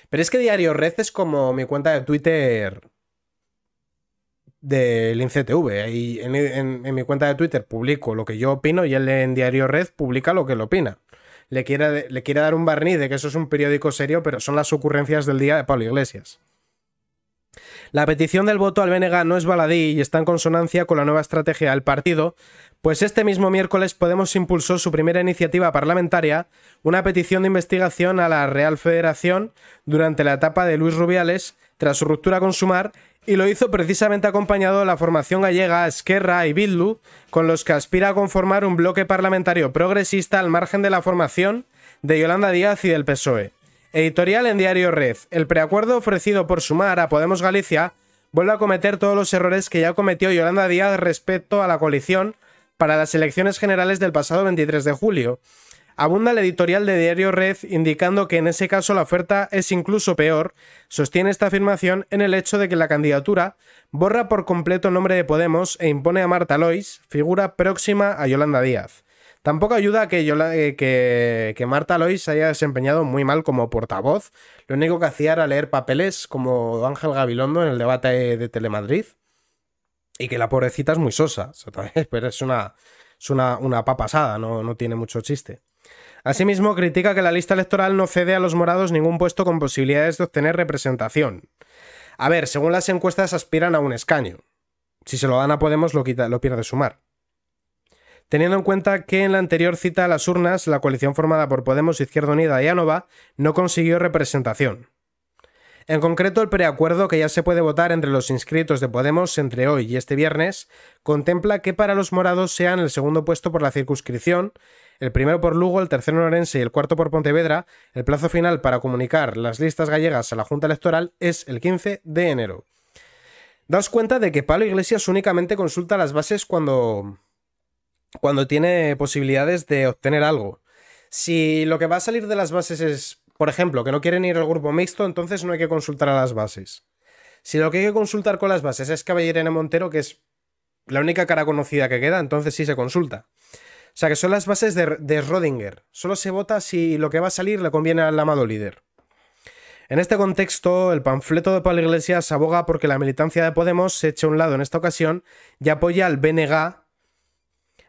Pero es que Diario Red es como mi cuenta de Twitter del INCTV. en, en, mi cuenta de Twitter publico lo que yo opino y él en Diario Red publica lo que él opina le quiere, dar un barniz de que eso es un periódico serio, pero son las ocurrencias del día de Pablo Iglesias. La petición del voto al BNG no es baladí y está en consonancia con la nueva estrategia del partido, pues este mismo miércoles Podemos impulsó su primera iniciativa parlamentaria, una petición de investigación a la Real Federación durante la etapa de Luis Rubiales tras su ruptura con Sumar y lo hizo precisamente acompañado de la formación gallega Esquerra y Bildu, con los que aspira a conformar un bloque parlamentario progresista al margen de la formación de Yolanda Díaz y del PSOE. Editorial en Diario Red. El preacuerdo ofrecido por Sumar a Podemos Galicia vuelve a cometer todos los errores que ya cometió Yolanda Díaz respecto a la coalición para las elecciones generales del pasado 23 de julio, Abunda la editorial de Diario Red indicando que en ese caso la oferta es incluso peor. Sostiene esta afirmación en el hecho de que la candidatura borra por completo el nombre de Podemos e impone a Marta Lois, figura próxima a Yolanda Díaz. Tampoco ayuda eh, que, que, Marta Lois haya desempeñado muy mal como portavoz. Lo único que hacía era leer papeles como Ángel Gabilondo en el debate de Telemadrid. Y que la pobrecita es muy sosa, pero es una, es una, papasada, no tiene mucho chiste. Asimismo, critica que la lista electoral no cede a los morados ningún puesto con posibilidades de obtener representación. A ver, según las encuestas aspiran a un escaño. Si se lo dan a Podemos lo, quita, lo pierde sumar. Teniendo en cuenta que en la anterior cita a las urnas, la coalición formada por Podemos, Izquierda Unida y ANOVA no consiguió representación. En concreto, el preacuerdo que ya se puede votar entre los inscritos de Podemos entre hoy y este viernes contempla que para los morados sean el segundo puesto por la circunscripción, el primero por Lugo, el tercero en Orense y el cuarto por Pontevedra. El plazo final para comunicar las listas gallegas a la Junta Electoral es el 15 de enero. Daos cuenta de que Pablo Iglesias únicamente consulta las bases cuando, cuando tiene posibilidades de obtener algo. Si lo que va a salir de las bases es por ejemplo, que no quieren ir al grupo mixto, entonces no hay que consultar a las bases. Si lo que hay que consultar con las bases es Caballerena Montero, que es la única cara conocida que queda, entonces sí se consulta. O sea, que son las bases de, de Rodinger. Solo se vota si lo que va a salir le conviene al amado líder. En este contexto, el panfleto de Pablo Iglesias aboga porque la militancia de Podemos se eche a un lado en esta ocasión y apoya al BNG,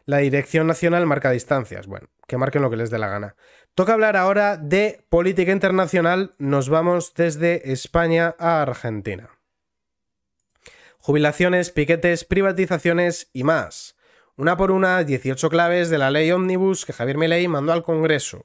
la Dirección Nacional Marca Distancias. Bueno, que marquen lo que les dé la gana. Toca hablar ahora de política internacional. Nos vamos desde España a Argentina. Jubilaciones, piquetes, privatizaciones y más. Una por una, 18 claves de la ley Omnibus que Javier Milei mandó al Congreso.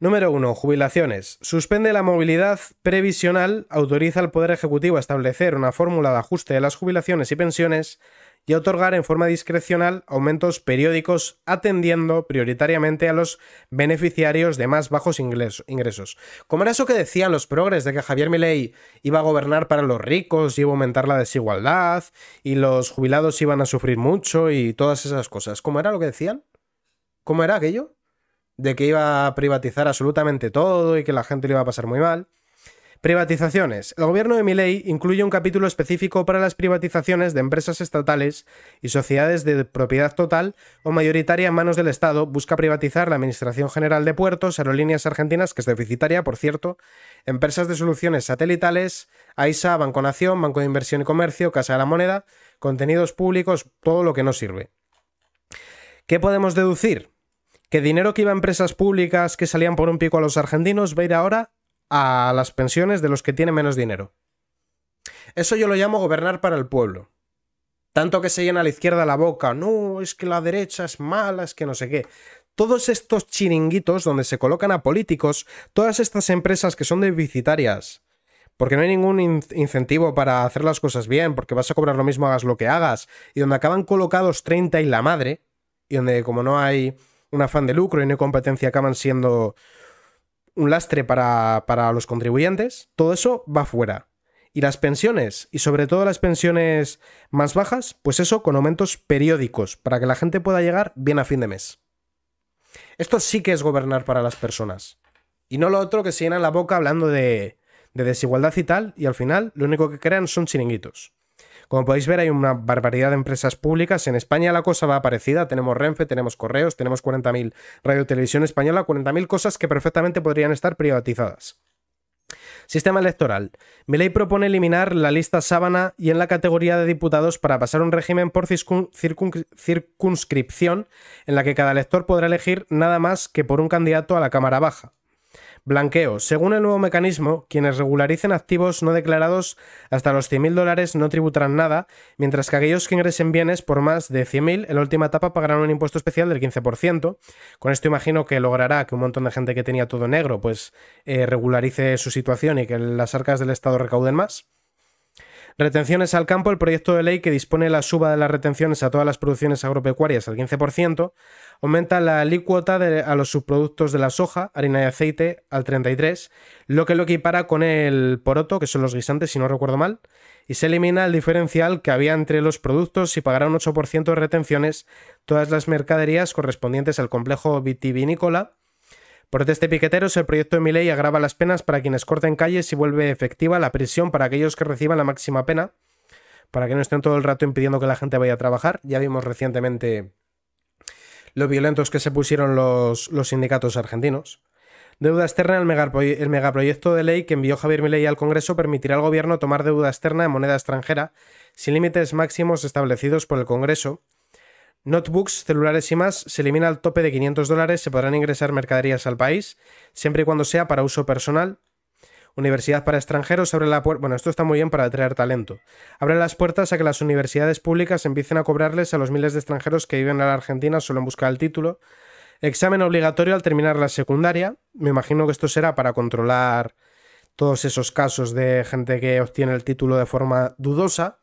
Número 1. Jubilaciones. Suspende la movilidad previsional, autoriza al Poder Ejecutivo a establecer una fórmula de ajuste de las jubilaciones y pensiones y otorgar en forma discrecional aumentos periódicos atendiendo prioritariamente a los beneficiarios de más bajos ingresos. ¿Cómo era eso que decían los progres de que Javier Milei iba a gobernar para los ricos, iba a aumentar la desigualdad y los jubilados iban a sufrir mucho y todas esas cosas. ¿Cómo era lo que decían? ¿Cómo era aquello? De que iba a privatizar absolutamente todo y que la gente le iba a pasar muy mal. Privatizaciones. El gobierno de Milei incluye un capítulo específico para las privatizaciones de empresas estatales y sociedades de propiedad total o mayoritaria en manos del Estado. Busca privatizar la Administración General de Puertos, Aerolíneas Argentinas, que es deficitaria, por cierto, empresas de soluciones satelitales, AISA, Banco Nación, Banco de Inversión y Comercio, Casa de la Moneda, contenidos públicos, todo lo que no sirve. ¿Qué podemos deducir? Que dinero que iba a empresas públicas que salían por un pico a los argentinos va a ir ahora a las pensiones de los que tienen menos dinero. Eso yo lo llamo gobernar para el pueblo. Tanto que se llena a la izquierda la boca, no, es que la derecha es mala, es que no sé qué. Todos estos chiringuitos donde se colocan a políticos, todas estas empresas que son deficitarias, porque no hay ningún incentivo para hacer las cosas bien, porque vas a cobrar lo mismo, hagas lo que hagas, y donde acaban colocados 30 y la madre, y donde como no hay un afán de lucro y no hay competencia, acaban siendo un lastre para, los contribuyentes, todo eso va fuera. Y las pensiones, y sobre todo las pensiones más bajas, pues eso con aumentos periódicos, para que la gente pueda llegar bien a fin de mes. Esto sí que es gobernar para las personas. Y no lo otro que se llenan la boca hablando de desigualdad y tal, y al final lo único que crean son chiringuitos. Como podéis ver, hay una barbaridad de empresas públicas. En España la cosa va parecida. Tenemos Renfe, tenemos Correos, tenemos 40.000 Radio Televisión Española, 40.000 cosas que perfectamente podrían estar privatizadas. Sistema electoral. Mi ley propone eliminar la lista sábana y en la categoría de diputados para pasar un régimen por circunscripción en la que cada elector podrá elegir nada más que por un candidato a la Cámara Baja. Blanqueo. Según el nuevo mecanismo, quienes regularicen activos no declarados hasta los 100.000 dólares no tributarán nada, mientras que aquellos que ingresen bienes por más de 100.000 en la última etapa pagarán un impuesto especial del 15%. Con esto imagino que logrará que un montón de gente que tenía todo negro pues eh, regularice su situación y que las arcas del Estado recauden más. Retenciones al campo, el proyecto de ley que dispone la suba de las retenciones a todas las producciones agropecuarias al 15%, aumenta la alícuota a los subproductos de la soja, harina y aceite al 33%, lo que lo equipara con el poroto, que son los guisantes, si no recuerdo mal, y se elimina el diferencial que había entre los productos y pagará un 8% de retenciones todas las mercaderías correspondientes al complejo vitivinícola por este piqueteros, el proyecto de mi ley agrava las penas para quienes corten calles y vuelve efectiva la prisión para aquellos que reciban la máxima pena, para que no estén todo el rato impidiendo que la gente vaya a trabajar. Ya vimos recientemente lo violentos que se pusieron los, sindicatos argentinos. Deuda externa, el, megaproyecto de ley que envió Javier Milei al Congreso permitirá al gobierno tomar deuda externa en moneda extranjera sin límites máximos establecidos por el Congreso Notebooks, celulares y más se elimina el tope de 500 dólares, se podrán ingresar mercaderías al país, siempre y cuando sea para uso personal. Universidad para extranjeros sobre la puerta. Bueno, esto está muy bien para atraer talento. Abre las puertas a que las universidades públicas empiecen a cobrarles a los miles de extranjeros que viven en la Argentina solo en busca del título. Examen obligatorio al terminar la secundaria. Me imagino que esto será para controlar todos esos casos de gente que obtiene el título de forma dudosa.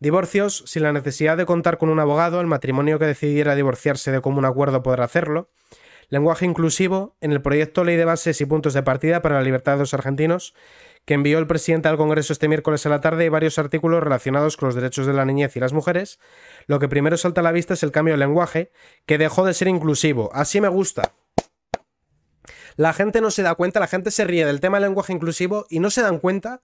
Divorcios, sin la necesidad de contar con un abogado, el matrimonio que decidiera divorciarse de común acuerdo podrá hacerlo. Lenguaje inclusivo, en el proyecto Ley de Bases y Puntos de Partida para la Libertad de los Argentinos, que envió el presidente al Congreso este miércoles a la tarde y varios artículos relacionados con los derechos de la niñez y las mujeres, lo que primero salta a la vista es el cambio de lenguaje, que dejó de ser inclusivo. Así me gusta. La gente no se da cuenta, la gente se ríe del tema del lenguaje inclusivo y no se dan cuenta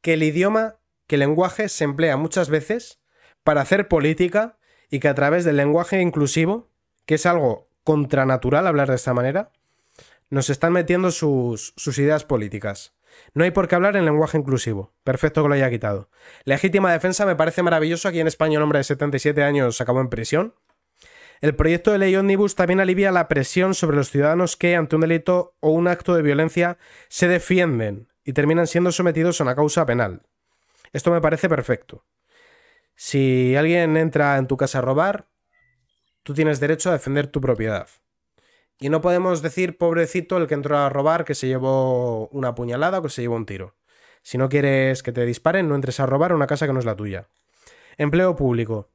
que el idioma que el lenguaje se emplea muchas veces para hacer política y que a través del lenguaje inclusivo, que es algo contranatural hablar de esta manera, nos están metiendo sus, ideas políticas. No hay por qué hablar en lenguaje inclusivo. Perfecto que lo haya quitado. Legítima defensa me parece maravilloso. Aquí en España un hombre de 77 años acabó en prisión. El proyecto de ley Omnibus también alivia la presión sobre los ciudadanos que, ante un delito o un acto de violencia, se defienden y terminan siendo sometidos a una causa penal. Esto me parece perfecto. Si alguien entra en tu casa a robar, tú tienes derecho a defender tu propiedad. Y no podemos decir, pobrecito, el que entró a robar que se llevó una puñalada o que se llevó un tiro. Si no quieres que te disparen, no entres a robar una casa que no es la tuya. Empleo público.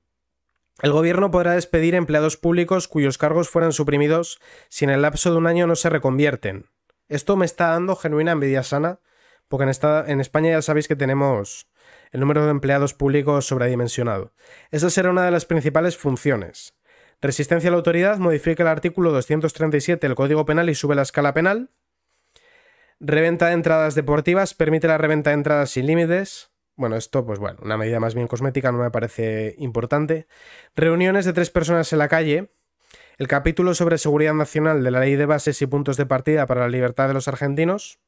El gobierno podrá despedir empleados públicos cuyos cargos fueran suprimidos si en el lapso de un año no se reconvierten. Esto me está dando genuina envidia sana, porque en España ya sabéis que tenemos el número de empleados públicos sobredimensionado. Esa será una de las principales funciones. Resistencia a la autoridad modifica el artículo 237 del Código Penal y sube la escala penal. Reventa de entradas deportivas permite la reventa de entradas sin límites. Bueno, esto, pues bueno, una medida más bien cosmética, no me parece importante. Reuniones de tres personas en la calle. El capítulo sobre seguridad nacional de la Ley de Bases y Puntos de Partida para la Libertad de los Argentinos.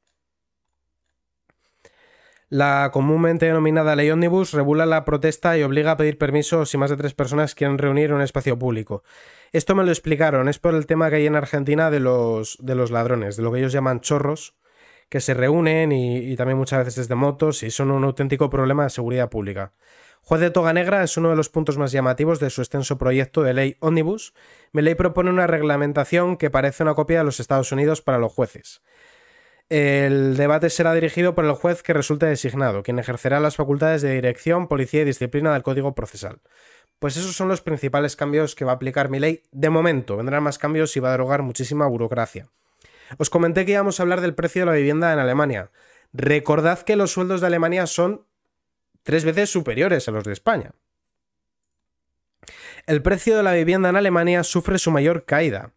La comúnmente denominada ley Omnibus regula la protesta y obliga a pedir permiso si más de tres personas quieren reunir un espacio público. Esto me lo explicaron, es por el tema que hay en Argentina de los, ladrones, de lo que ellos llaman chorros, que se reúnen y, también muchas veces es de motos y son un auténtico problema de seguridad pública. Juez de Toga Negra es uno de los puntos más llamativos de su extenso proyecto de ley Omnibus. Mi ley propone una reglamentación que parece una copia de los Estados Unidos para los jueces. El debate será dirigido por el juez que resulte designado, quien ejercerá las facultades de dirección, policía y disciplina del Código Procesal. Pues esos son los principales cambios que va a aplicar mi ley de momento. Vendrán más cambios y va a derogar muchísima burocracia. Os comenté que íbamos a hablar del precio de la vivienda en Alemania. Recordad que los sueldos de Alemania son tres veces superiores a los de España. El precio de la vivienda en Alemania sufre su mayor caída.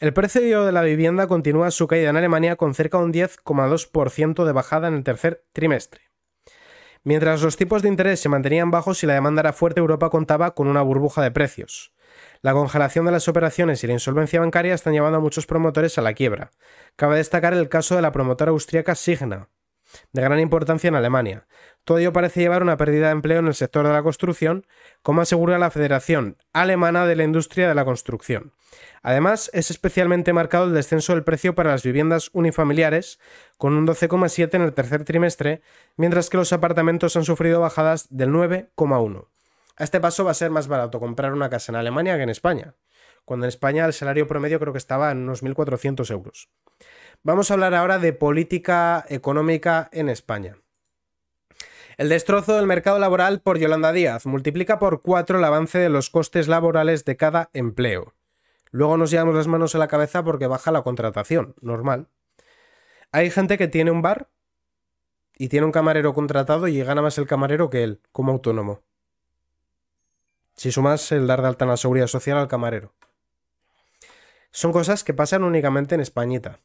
El precio de la vivienda continúa su caída en Alemania con cerca de un 10,2% de bajada en el tercer trimestre. Mientras los tipos de interés se mantenían bajos y la demanda era fuerte, Europa contaba con una burbuja de precios. La congelación de las operaciones y la insolvencia bancaria están llevando a muchos promotores a la quiebra. Cabe destacar el caso de la promotora austríaca Signa, de gran importancia en Alemania. Todo ello parece llevar a una pérdida de empleo en el sector de la construcción, como asegura la Federación Alemana de la Industria de la Construcción. Además, es especialmente marcado el descenso del precio para las viviendas unifamiliares, con un 12,7 en el tercer trimestre, mientras que los apartamentos han sufrido bajadas del 9,1. A este paso va a ser más barato comprar una casa en Alemania que en España, cuando en España el salario promedio creo que estaba en unos 1.400 euros. Vamos a hablar ahora de política económica en España. El destrozo del mercado laboral por Yolanda Díaz multiplica por cuatro el avance de los costes laborales de cada empleo. Luego nos llevamos las manos a la cabeza porque baja la contratación, normal. Hay gente que tiene un bar y tiene un camarero contratado y gana más el camarero que él, como autónomo. Si sumas el dar de alta en la seguridad social al camarero. Son cosas que pasan únicamente en Españita.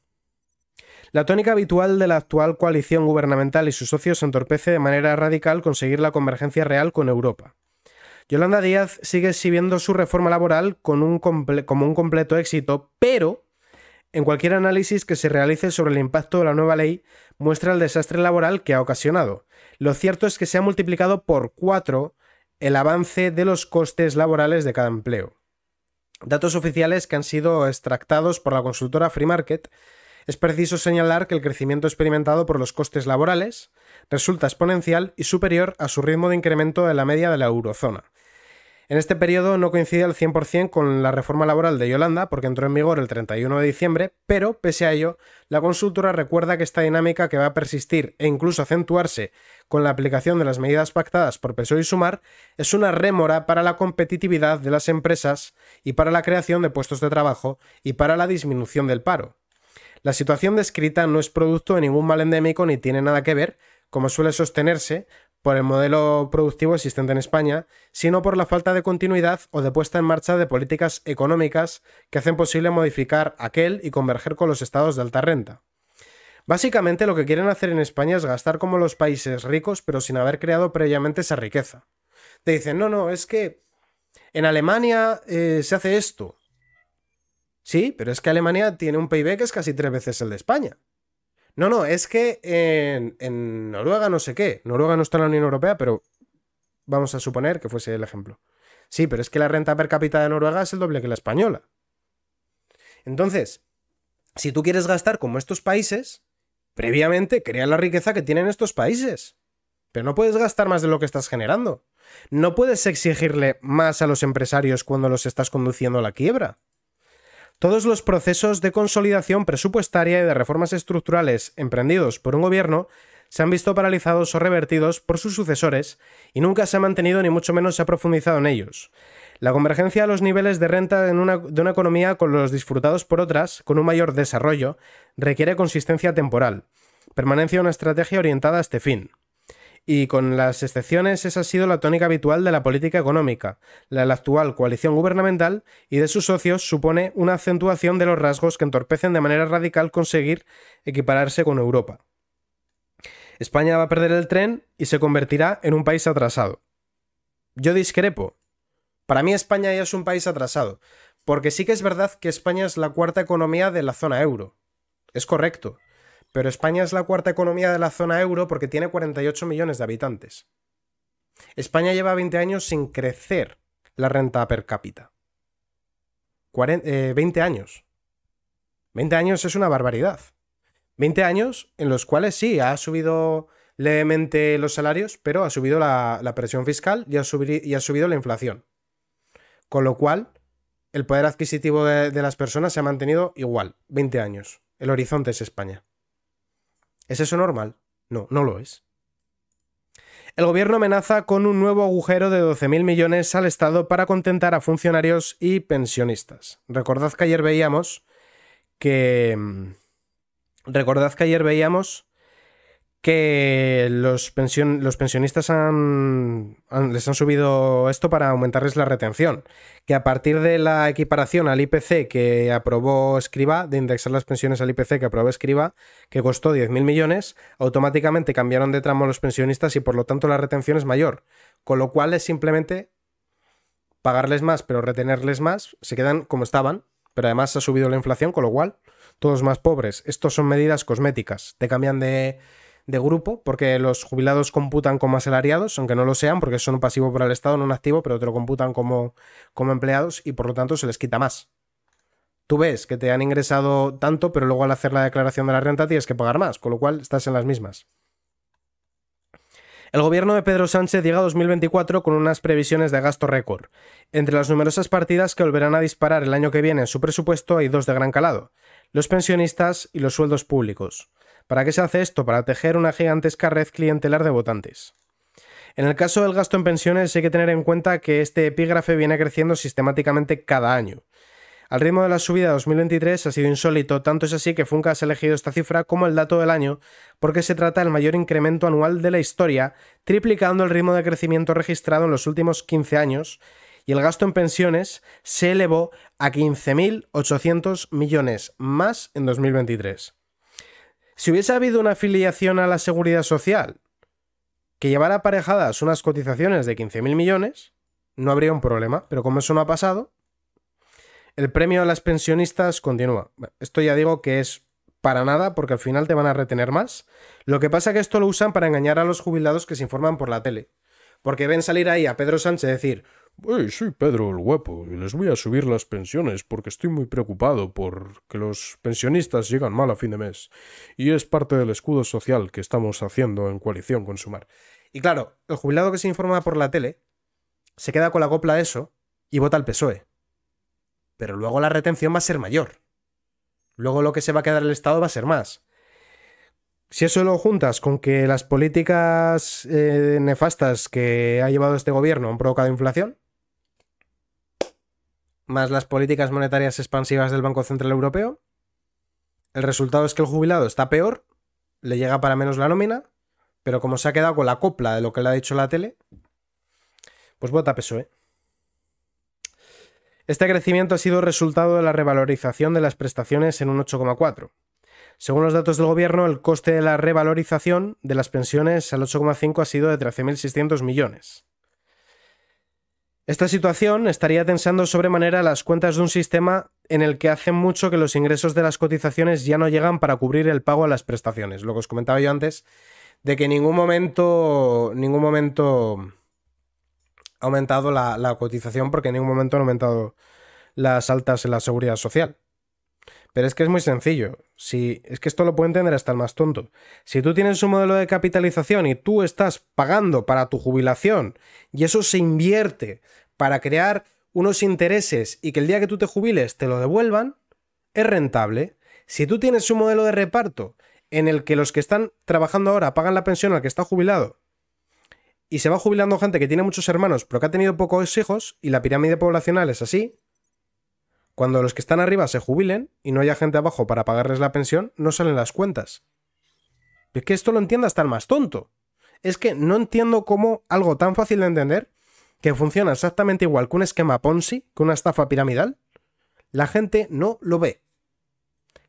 La tónica habitual de la actual coalición gubernamental y sus socios entorpece de manera radical conseguir la convergencia real con Europa. Yolanda Díaz sigue exhibiendo su reforma laboral con un como un completo éxito, pero en cualquier análisis que se realice sobre el impacto de la nueva ley muestra el desastre laboral que ha ocasionado. Lo cierto es que se ha multiplicado por cuatro el avance de los costes laborales de cada empleo. Datos oficiales que han sido extractados por la consultora Free Market es preciso señalar que el crecimiento experimentado por los costes laborales resulta exponencial y superior a su ritmo de incremento de la media de la eurozona. En este periodo no coincide al 100% con la reforma laboral de Yolanda, porque entró en vigor el 31 de diciembre, pero pese a ello, la consultora recuerda que esta dinámica que va a persistir e incluso acentuarse con la aplicación de las medidas pactadas por PSOE y Sumar es una rémora para la competitividad de las empresas y para la creación de puestos de trabajo y para la disminución del paro. La situación descrita no es producto de ningún mal endémico ni tiene nada que ver, como suele sostenerse, por el modelo productivo existente en España, sino por la falta de continuidad o de puesta en marcha de políticas económicas que hacen posible modificar aquel y converger con los estados de alta renta. Básicamente lo que quieren hacer en España es gastar como los países ricos pero sin haber creado previamente esa riqueza. Te dicen, no, no, es que en Alemania eh, se hace esto, Sí, pero es que Alemania tiene un PIB que es casi tres veces el de España. No, no, es que en, Noruega no sé qué. Noruega no está en la Unión Europea, pero vamos a suponer que fuese el ejemplo. Sí, pero es que la renta per cápita de Noruega es el doble que la española. Entonces, si tú quieres gastar como estos países, previamente crea la riqueza que tienen estos países. Pero no puedes gastar más de lo que estás generando. No puedes exigirle más a los empresarios cuando los estás conduciendo a la quiebra. Todos los procesos de consolidación presupuestaria y de reformas estructurales emprendidos por un gobierno se han visto paralizados o revertidos por sus sucesores y nunca se ha mantenido ni mucho menos se ha profundizado en ellos. La convergencia de los niveles de renta de una economía con los disfrutados por otras, con un mayor desarrollo, requiere consistencia temporal, permanencia de una estrategia orientada a este fin y con las excepciones esa ha sido la tónica habitual de la política económica. La la actual coalición gubernamental y de sus socios supone una acentuación de los rasgos que entorpecen de manera radical conseguir equipararse con Europa. España va a perder el tren y se convertirá en un país atrasado. Yo discrepo. Para mí España ya es un país atrasado, porque sí que es verdad que España es la cuarta economía de la zona euro. Es correcto. Pero España es la cuarta economía de la zona euro porque tiene 48 millones de habitantes. España lleva 20 años sin crecer la renta per cápita. 20 eh, años. 20 años es una barbaridad. 20 años en los cuales sí, ha subido levemente los salarios, pero ha subido la, presión fiscal y ha, subido, la inflación. Con lo cual, el poder adquisitivo de las personas se ha mantenido igual, 20 años. El horizonte es España. ¿Es eso normal? No, no lo es. El gobierno amenaza con un nuevo agujero de 12.000 millones al Estado para contentar a funcionarios y pensionistas. Recordad que ayer veíamos que... Mm, recordad que ayer veíamos que los, pension, los pensionistas les han subido esto para aumentarles la retención, que a partir de la equiparación al IPC que aprobó Escriba, de indexar las pensiones al IPC que aprobó Escriba, que costó 10.000 millones, automáticamente cambiaron de tramo los pensionistas y por lo tanto la retención es mayor, con lo cual es simplemente pagarles más pero retenerles más, se quedan como estaban, pero además ha subido la inflación, con lo cual todos más pobres. Estos son medidas cosméticas, te cambian de de grupo, porque los jubilados computan como asalariados, aunque no lo sean, porque son un pasivo para el Estado, no un activo, pero te lo computan como, empleados y por lo tanto se les quita más. Tú ves que te han ingresado tanto, pero luego al hacer la declaración de la renta tienes que pagar más, con lo cual estás en las mismas. El gobierno de Pedro Sánchez llega a 2024 con unas previsiones de gasto récord. Entre las numerosas partidas que volverán a disparar el año que viene en su presupuesto hay dos de gran calado, los pensionistas y los sueldos públicos. ¿Para qué se hace esto? Para tejer una gigantesca red clientelar de votantes. En el caso del gasto en pensiones hay que tener en cuenta que este epígrafe viene creciendo sistemáticamente cada año. Al ritmo de la subida de 2023 ha sido insólito, tanto es así que Funka ha elegido esta cifra como el dato del año, porque se trata del mayor incremento anual de la historia, triplicando el ritmo de crecimiento registrado en los últimos 15 años, y el gasto en pensiones se elevó a 15.800 millones más en 2023. Si hubiese habido una afiliación a la seguridad social que llevara aparejadas unas cotizaciones de 15.000 millones, no habría un problema, pero como eso no ha pasado, el premio a las pensionistas continúa. Esto ya digo que es para nada, porque al final te van a retener más. Lo que pasa es que esto lo usan para engañar a los jubilados que se informan por la tele porque ven salir ahí a Pedro Sánchez decir, Hey, soy Pedro el Huepo y les voy a subir las pensiones porque estoy muy preocupado por que los pensionistas llegan mal a fin de mes y es parte del escudo social que estamos haciendo en coalición con Sumar. Y claro, el jubilado que se informa por la tele se queda con la copla de eso y vota al PSOE. Pero luego la retención va a ser mayor. Luego lo que se va a quedar el Estado va a ser más. Si eso lo juntas con que las políticas eh, nefastas que ha llevado este gobierno han provocado inflación, más las políticas monetarias expansivas del Banco Central Europeo, el resultado es que el jubilado está peor, le llega para menos la nómina, pero como se ha quedado con la copla de lo que le ha dicho la tele, pues vota PSOE. Este crecimiento ha sido resultado de la revalorización de las prestaciones en un 8,4 según los datos del gobierno, el coste de la revalorización de las pensiones al 8,5 ha sido de 13.600 millones. Esta situación estaría tensando sobremanera las cuentas de un sistema en el que hace mucho que los ingresos de las cotizaciones ya no llegan para cubrir el pago a las prestaciones. Lo que os comentaba yo antes, de que en ningún momento, ningún momento ha aumentado la, la cotización porque en ningún momento han aumentado las altas en la seguridad social. Pero es que es muy sencillo. Si, es que esto lo puede entender hasta el más tonto. Si tú tienes un modelo de capitalización y tú estás pagando para tu jubilación y eso se invierte para crear unos intereses y que el día que tú te jubiles te lo devuelvan, es rentable. Si tú tienes un modelo de reparto en el que los que están trabajando ahora pagan la pensión al que está jubilado y se va jubilando gente que tiene muchos hermanos pero que ha tenido pocos hijos y la pirámide poblacional es así, cuando los que están arriba se jubilen y no haya gente abajo para pagarles la pensión, no salen las cuentas. Es que esto lo entienda hasta el más tonto. Es que no entiendo cómo algo tan fácil de entender, que funciona exactamente igual que un esquema Ponzi, que una estafa piramidal, la gente no lo ve.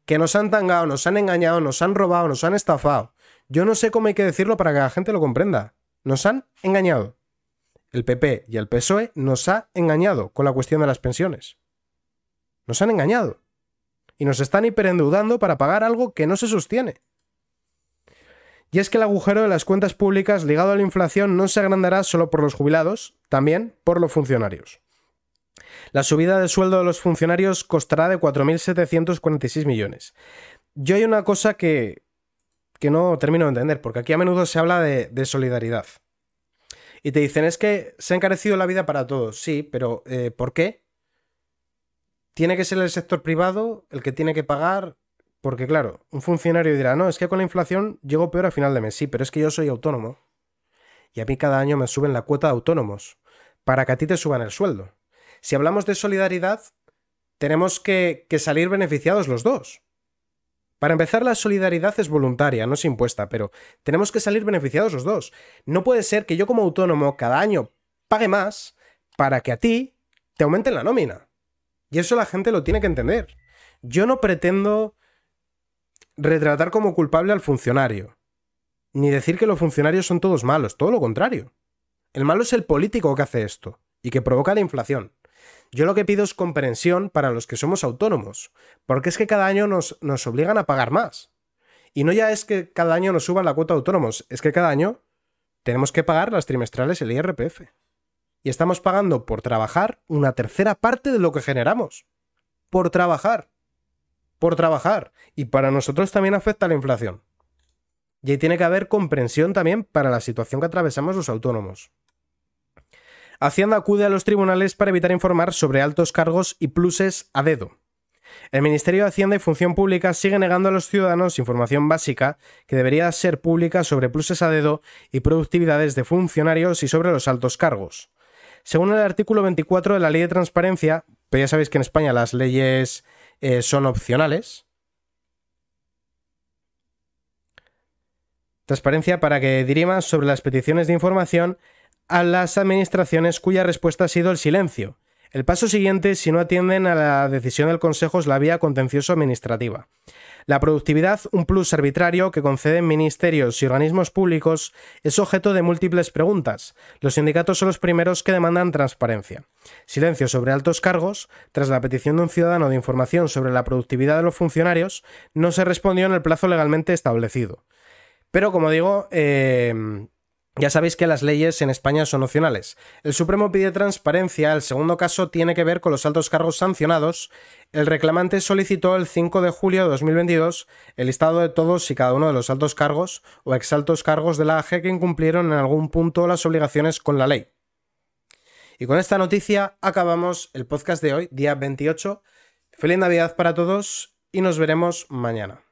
Que nos han tangado, nos han engañado, nos han robado, nos han estafado. Yo no sé cómo hay que decirlo para que la gente lo comprenda. Nos han engañado. El PP y el PSOE nos ha engañado con la cuestión de las pensiones. Nos han engañado. Y nos están hiperendeudando para pagar algo que no se sostiene. Y es que el agujero de las cuentas públicas ligado a la inflación no se agrandará solo por los jubilados, también por los funcionarios. La subida de sueldo de los funcionarios costará de 4.746 millones. Yo hay una cosa que, que no termino de entender, porque aquí a menudo se habla de, solidaridad. Y te dicen, es que se ha encarecido la vida para todos, sí, pero eh, ¿por qué? tiene que ser el sector privado el que tiene que pagar, porque claro, un funcionario dirá, no, es que con la inflación llego peor a final de mes, sí, pero es que yo soy autónomo. Y a mí cada año me suben la cuota de autónomos, para que a ti te suban el sueldo. Si hablamos de solidaridad, tenemos que, salir beneficiados los dos. Para empezar, la solidaridad es voluntaria, no es impuesta, pero tenemos que salir beneficiados los dos. No puede ser que yo como autónomo cada año pague más para que a ti te aumenten la nómina. Y eso la gente lo tiene que entender. Yo no pretendo retratar como culpable al funcionario, ni decir que los funcionarios son todos malos, todo lo contrario. El malo es el político que hace esto y que provoca la inflación. Yo lo que pido es comprensión para los que somos autónomos, porque es que cada año nos, obligan a pagar más. Y no ya es que cada año nos suban la cuota de autónomos, es que cada año tenemos que pagar las trimestrales el IRPF y estamos pagando por trabajar una tercera parte de lo que generamos. Por trabajar. Por trabajar. Y para nosotros también afecta la inflación. Y ahí tiene que haber comprensión también para la situación que atravesamos los autónomos. Hacienda acude a los tribunales para evitar informar sobre altos cargos y pluses a dedo. El Ministerio de Hacienda y Función Pública sigue negando a los ciudadanos información básica que debería ser pública sobre pluses a dedo y productividades de funcionarios y sobre los altos cargos. Según el artículo 24 de la Ley de Transparencia, pero pues ya sabéis que en España las leyes eh, son opcionales. Transparencia para que dirima sobre las peticiones de información a las administraciones cuya respuesta ha sido el silencio. El paso siguiente si no atienden a la decisión del Consejo es la vía contencioso administrativa. La productividad, un plus arbitrario que conceden ministerios y organismos públicos, es objeto de múltiples preguntas. Los sindicatos son los primeros que demandan transparencia. Silencio sobre altos cargos, tras la petición de un ciudadano de información sobre la productividad de los funcionarios, no se respondió en el plazo legalmente establecido. Pero como digo, eh, ya sabéis que las leyes en España son opcionales. El Supremo pide transparencia, el segundo caso tiene que ver con los altos cargos sancionados. El reclamante solicitó el 5 de julio de 2022 el listado de todos y cada uno de los altos cargos o exaltos cargos de la AG que incumplieron en algún punto las obligaciones con la ley. Y con esta noticia acabamos el podcast de hoy, día 28. Feliz Navidad para todos y nos veremos mañana.